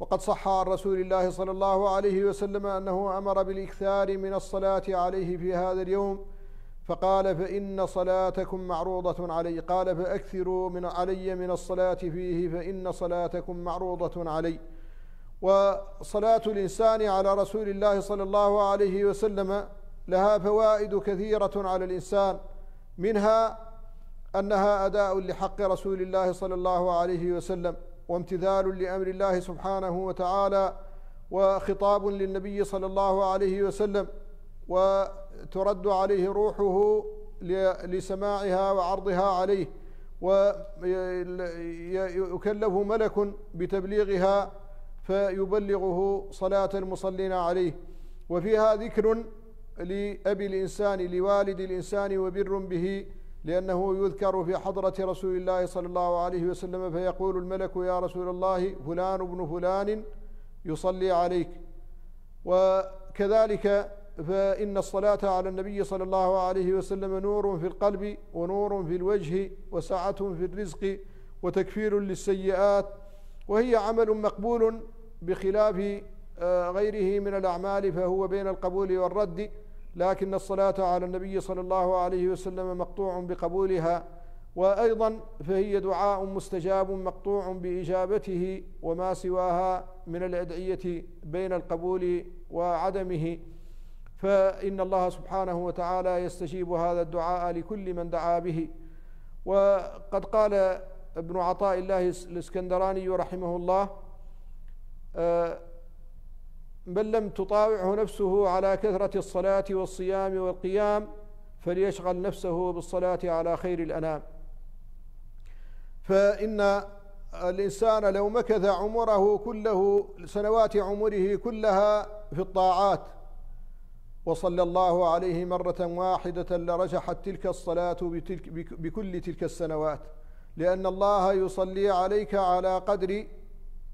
وقد صح عن رسول الله صلى الله عليه وسلم أنه أمر بالإكثار من الصلاة عليه في هذا اليوم فقال فإن صلاتكم معروضة علي قال فأكثروا من علي من الصلاة فيه فإن صلاتكم معروضة علي وصلاة الإنسان على رسول الله صلى الله عليه وسلم لها فوائد كثيرة على الإنسان منها أنها أداء لحق رسول الله صلى الله عليه وسلم وامتثال لامر الله سبحانه وتعالى وخطاب للنبي صلى الله عليه وسلم وترد عليه روحه لسماعها وعرضها عليه ويكلف ملك بتبليغها فيبلغه صلاة المصلين عليه وفيها ذكر لأبي الإنسان لوالد الإنسان وبر به لأنه يذكر في حضرة رسول الله صلى الله عليه وسلم فيقول الملك يا رسول الله فلان ابن فلان يصلي عليك وكذلك فإن الصلاة على النبي صلى الله عليه وسلم نور في القلب ونور في الوجه وسعة في الرزق وتكفير للسيئات وهي عمل مقبول بخلاف آه، غيره من الأعمال فهو بين القبول والرد لكن الصلاة على النبي صلى الله عليه وسلم مقطوع بقبولها وأيضا فهي دعاء مستجاب مقطوع بإجابته وما سواها من الأدعية بين القبول وعدمه فإن الله سبحانه وتعالى يستجيب هذا الدعاء لكل من دعا به وقد قال ابن عطاء الله الإسكندراني رحمه الله آه، من لم تطاوعه نفسه على كثرة الصلاة والصيام والقيام فليشغل نفسه بالصلاة على خير الأنام فإن الإنسان لو مكث عمره كله سنوات عمره كلها في الطاعات وصلى الله عليه مرة واحدة لرجحت تلك الصلاة بتلك بكل تلك السنوات لأن الله يصلي عليك على قدر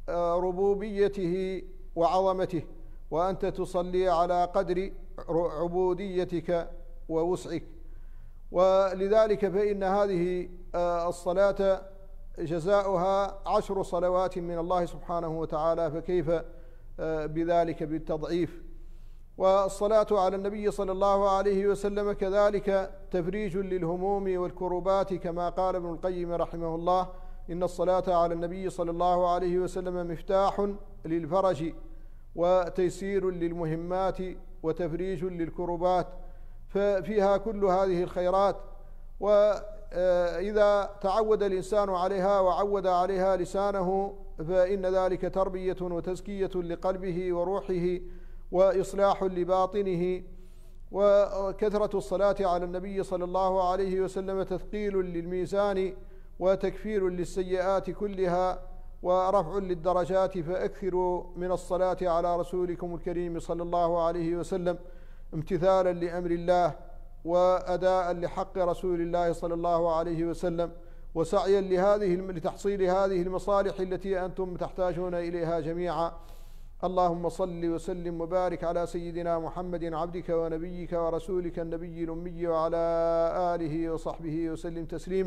آه، ربوبيته وعظمته وأنت تصلي على قدر عبوديتك ووسعك ولذلك فإن هذه آه، الصلاة جزاؤها عشر صلوات من الله سبحانه وتعالى فكيف آه، بذلك بالتضعيف والصلاة على النبي صلى الله عليه وسلم كذلك تفريج للهموم والكروبات كما قال ابن القيم رحمه الله إن الصلاة على النبي صلى الله عليه وسلم مفتاح للفرج وتيسير للمهمات وتفريج للكربات ففيها كل هذه الخيرات وإذا آه، تعود الإنسان عليها وعود عليها لسانه فإن ذلك تربية وتزكية لقلبه وروحه وإصلاح لباطنه وكثرة الصلاة على النبي صلى الله عليه وسلم تثقيل للميزان وتكفير للسيئات كلها ورفع للدرجات فأكثروا من الصلاة على رسولكم الكريم صلى الله عليه وسلم امتثالا لأمر الله وأداء لحق رسول الله صلى الله عليه وسلم وسعيا لهذه لتحصيل هذه المصالح التي أنتم تحتاجون إليها جميعا اللهم صل وسلم وبارك على سيدنا محمد عبدك ونبيك ورسولك النبي الأمي وعلى آله وصحبه وسلم تسليما